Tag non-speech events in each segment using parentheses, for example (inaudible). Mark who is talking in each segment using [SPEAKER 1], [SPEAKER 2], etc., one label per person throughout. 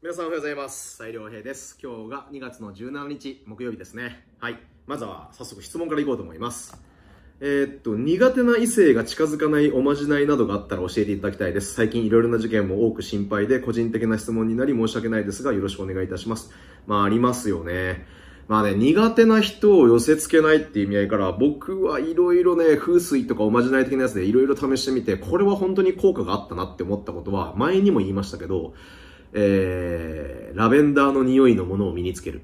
[SPEAKER 1] 皆さんおはようございます。斉良平です。今日が2月の17日、木曜日ですね。はい。まずは早速質問からいこうと思います。えー、っと、苦手な異性が近づかないおまじないなどがあったら教えていただきたいです。最近いろいろな事件も多く心配で、個人的な質問になり申し訳ないですが、よろしくお願いいたします。まあ、ありますよね。まあね、苦手な人を寄せ付けないっていう意味合いから、僕はいろいろね、風水とかおまじない的なやつでいろいろ試してみて、これは本当に効果があったなって思ったことは、前にも言いましたけど、えー、ラベンダーの匂いのものを身につける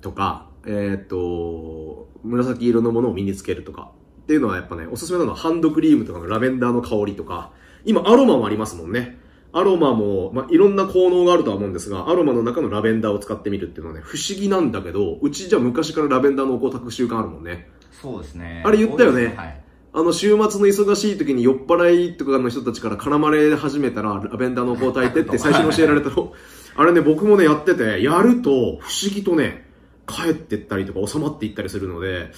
[SPEAKER 1] とか、えっ、と、紫色のものを身につけるとか、っていうのはやっぱね、おすすめなのはハンドクリームとかのラベンダーの香りとか、今アロマもありますもんね。アロマも、まあ、いろんな効能があるとは思うんですが、アロマの中のラベンダーを使ってみるっていうのはね、不思議なんだけど、うちじゃ昔からラベンダーのお香炊く習慣あるもんね。そうですね。あれ言ったよね。はい、あの、週末の忙しい時に酔っ払いとかの人たちから絡まれ始めたら、ラベンダーのお香炊いてって (laughs) 最初に教えられたの。あれね、僕もね、やってて、やると、不思議とね、帰ってったりとか収まっていったりするので、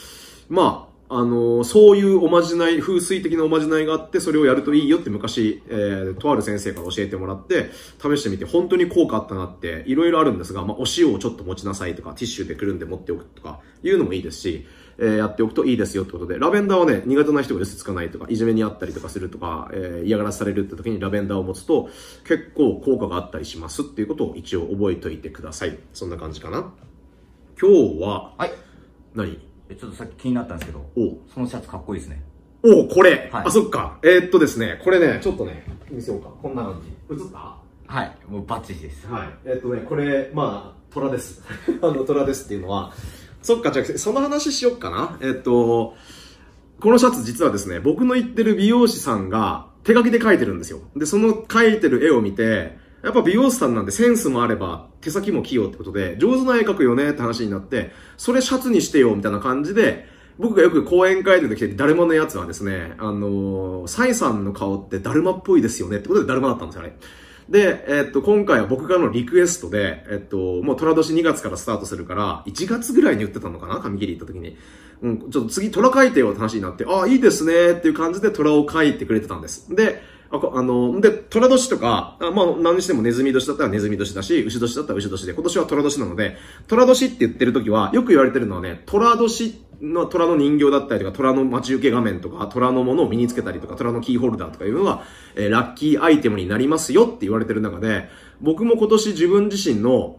[SPEAKER 1] まあ、あのそういうおまじない風水的なおまじないがあってそれをやるといいよって昔、えー、とある先生から教えてもらって試してみて本当に効果あったなっていろいろあるんですが、まあ、お塩をちょっと持ちなさいとかティッシュでくるんで持っておくとかいうのもいいですし、えー、やっておくといいですよってことでラベンダーはね苦手な人が寄せつかないとかいじめにあったりとかするとか、えー、嫌がらせされるって時にラベンダーを持つと結構効果があったりしますっていうことを一応覚えておいてくださいそんな感じかな今日は、はい、何ちょっとさっき気になったんですけど、そのシャツかっこいいですね。おお、これ、はい、あ、そっか。えー、っとですね、これね、ちょっとね、見せようか。こんな感じ。映ったはい、もうバッチリです。はい。えー、っとね、これ、まあ、虎です。(laughs) あの、虎ですっていうのは、そっか、じゃあ、その話しようかな。えー、っと、このシャツ実はですね、僕の言ってる美容師さんが手書きで描いてるんですよ。で、その描いてる絵を見て、やっぱ美容師さんなんでセンスもあれば、手先も器用ってことで、上手な絵描くよねって話になって、それシャツにしてよみたいな感じで、僕がよく講演会で来て誰もまのやつはですね、あのー、サイさんの顔ってだるまっぽいですよねってことでだるまだったんですよね。で、えっと、今回は僕からのリクエストで、えっと、もう虎年2月からスタートするから、1月ぐらいに売ってたのかな髪切り行った時に。うん、ちょっと次虎書いてよって話になって、ああ、いいですねっていう感じで虎を書いてくれてたんです。で、あの、で、虎年とか、まあ、何にしてもネズミ年だったらネズミ年だし、牛年だったら牛年で、今年は虎年なので、虎年って言ってる時は、よく言われてるのはね、虎年の虎の人形だったりとか、虎の待ち受け画面とか、虎のものを身につけたりとか、虎のキーホルダーとかいうのは、えー、ラッキーアイテムになりますよって言われてる中で、僕も今年自分自身の、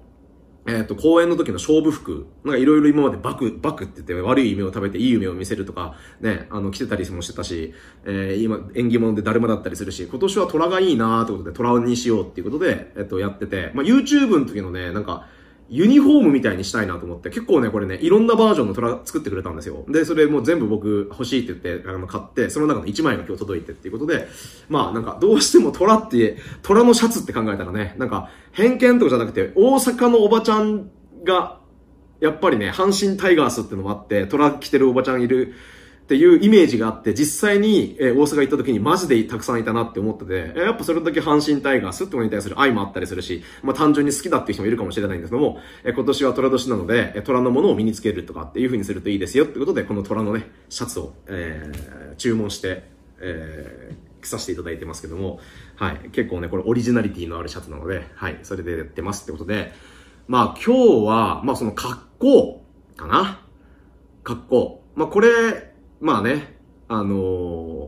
[SPEAKER 1] えっ、ー、と、公演の時の勝負服、なんかいろいろ今までバク、バクって言って悪い夢を食べていい夢を見せるとか、ね、あの、着てたりもしてたし、えー、今、縁起物でだるまだったりするし、今年は虎がいいなーってことで、虎にしようっていうことで、えっ、ー、と、やってて、まあ、YouTube の時のね、なんか、ユニフォームみたいにしたいなと思って、結構ね、これね、いろんなバージョンのトラ作ってくれたんですよ。で、それもう全部僕欲しいって言って、あの、買って、その中の1枚が今日届いてっていうことで、まあなんか、どうしてもトラって、トラのシャツって考えたらね、なんか、偏見とかじゃなくて、大阪のおばちゃんが、やっぱりね、阪神タイガースってのもあって、トラ着てるおばちゃんいるっていうイメージがあって、実際に、えー、大阪行った時にマジでたくさんいたなって思ってて、えやっぱそれだけ阪神タイガースってものに対する愛もあったりするし、まあ単純に好きだっていう人もいるかもしれないんですけども、え今年は虎年なので、え虎のものを身につけるとかっていう風にするといいですよってことで、この虎のね、シャツを、えー、注文して、えー、着させていただいてますけども、はい、結構ね、これオリジナリティのあるシャツなので、はい、それでやってますってことで、まあ今日は、まあその格好かな格好。まあこれ、まあね、あのー、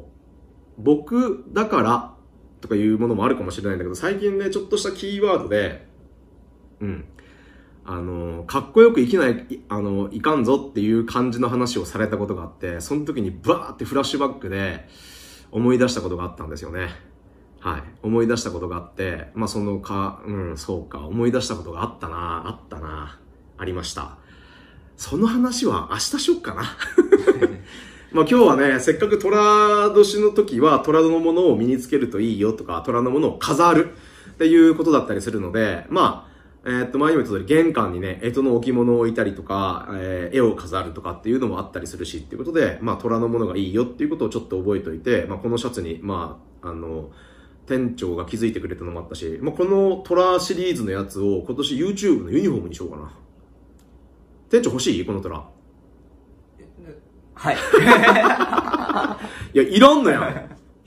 [SPEAKER 1] 僕だからとかいうものもあるかもしれないんだけど、最近ね、ちょっとしたキーワードで、うん、あのー、かっこよく生きない、あのー、いかんぞっていう感じの話をされたことがあって、その時にバーってフラッシュバックで思い出したことがあったんですよね。はい。思い出したことがあって、まあ、そのか、うん、そうか、思い出したことがあったな、あったな、ありました。その話は明日しよっかな。(laughs) まあ、今日はね、せっかく虎年の時は虎のものを身につけるといいよとか、虎のものを飾るっていうことだったりするので、まあ、えー、っと、前にも言った通り、玄関にね、干支の置物を置いたりとか、えー、絵を飾るとかっていうのもあったりするしっていうことで、まあ、虎のものがいいよっていうことをちょっと覚えておいて、まあ、このシャツに、まあ、あの、店長が気づいてくれたのもあったし、まあ、この虎シリーズのやつを今年 YouTube のユニフォームにしようかな。店長欲しいこの虎。はい。(laughs) いや、いらんのやん。(laughs) い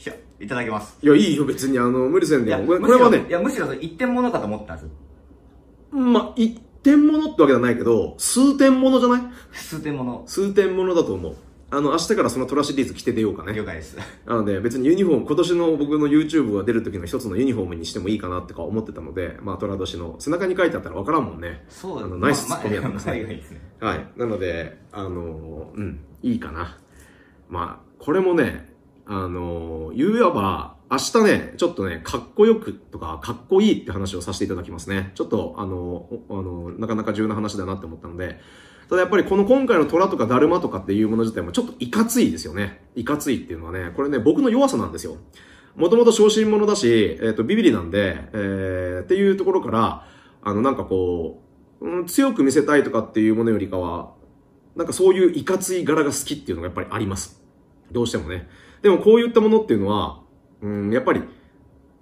[SPEAKER 1] や、いただきます。いや、いいよ、別に、あの、無理せんでも。これはね。いや、むしろそ一点物かと思ったんですまあ、一点物ってわけじゃないけど、数点物じゃない数点物。数点物だと思う。あの、明日からそのトラシリーズ着て出ようかね。了解です。なので、別にユニフォーム、今年の僕の YouTube が出る時の一つのユニフォームにしてもいいかなてか思ってたので、まあ、虎年の背中に書いてあったらわからんもんね。そうあの、ナイスツッコミやったんですね。はい。なので、あの、うん、いいかな。まあ、これもね、あの、言えば、明日ね、ちょっとね、かっこよくとか、かっこいいって話をさせていただきますね。ちょっと、あの、あの、なかなか重要な話だなって思ったので、ただやっぱりこの今回の虎とかだるまとかっていうもの自体もちょっといかついですよね。いかついっていうのはね、これね、僕の弱さなんですよ。もともと昇進者だし、えっ、ー、と、ビビリなんで、えー、っていうところから、あの、なんかこう、うん、強く見せたいとかっていうものよりかは、なんかそういういかつい柄が好きっていうのがやっぱりあります。どうしてもね。でもこういったものっていうのは、うん、やっぱり、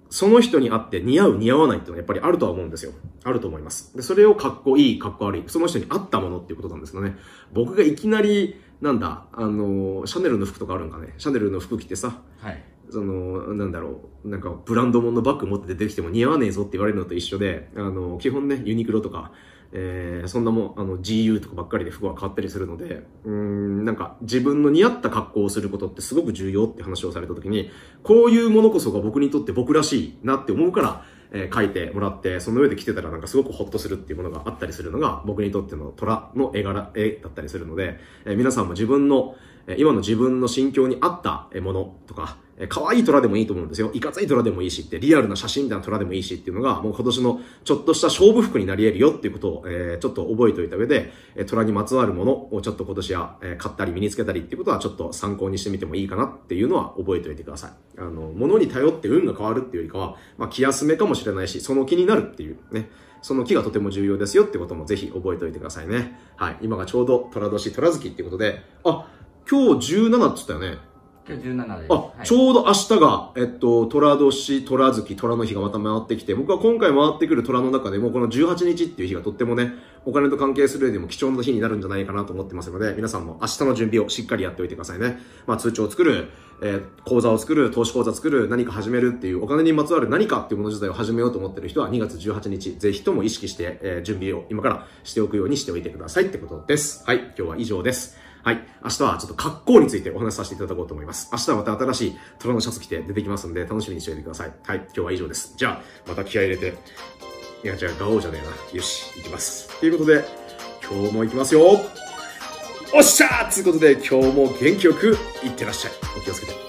[SPEAKER 1] その人に会って似合う似合わないっていうのはやっぱりあるとは思うんですよ。あると思います。で、それをかっこいい、かっこ悪い、その人に合ったものっていうことなんですけどね。僕がいきなり、なんだ、あの、シャネルの服とかあるんかね。シャネルの服着てさ、はい、その、なんだろう、なんかブランド物のバッグ持って出てきても似合わねえぞって言われるのと一緒で、あの、基本ね、ユニクロとか、えー、そんなもんあの GU とかばっかりで服は変わったりするのでうんなんか自分の似合った格好をすることってすごく重要って話をされた時にこういうものこそが僕にとって僕らしいなって思うから、えー、書いてもらってその上で着てたらなんかすごくホッとするっていうものがあったりするのが僕にとっての虎の絵柄絵だったりするので、えー、皆さんも自分の今の自分の心境に合ったものとか可愛い虎でもいいと思うんですよ。いかつい虎でもいいしって、リアルな写真みたいな虎でもいいしっていうのが、もう今年のちょっとした勝負服になり得るよっていうことを、えー、ちょっと覚えておいた上で、え虎にまつわるものをちょっと今年は、え買ったり身につけたりっていうことはちょっと参考にしてみてもいいかなっていうのは覚えておいてください。あの、物に頼って運が変わるっていうよりかは、まあ、気休めかもしれないし、その気になるっていうね。その木がとても重要ですよってこともぜひ覚えておいてくださいね。はい。今がちょうど虎年虎月っていうことで、あ、今日17っつったよね。今日17です。あ、はい、ちょうど明日が、えっと、虎年、虎月、虎の日がまた回ってきて、僕は今回回ってくる虎の中でも、この18日っていう日がとってもね、お金と関係するよりも貴重な日になるんじゃないかなと思ってますので、皆さんも明日の準備をしっかりやっておいてくださいね。まあ、通帳を作る、えー、口座を作る、投資口座作る、何か始めるっていう、お金にまつわる何かっていうもの自体を始めようと思ってる人は、2月18日、ぜひとも意識して、えー、準備を今からしておくようにしておいてくださいってことです。はい、今日は以上です。はい。明日はちょっと格好についてお話しさせていただこうと思います。明日はまた新しい虎のシャツ着て出てきますので、楽しみにしておいてください。はい。今日は以上です。じゃあ、また気合入れて。いや、じゃあ、ガオじゃねえな。よし、行きます。ということで、今日も行きますよ。おっしゃーということで、今日も元気よくいってらっしゃい。お気をつけて。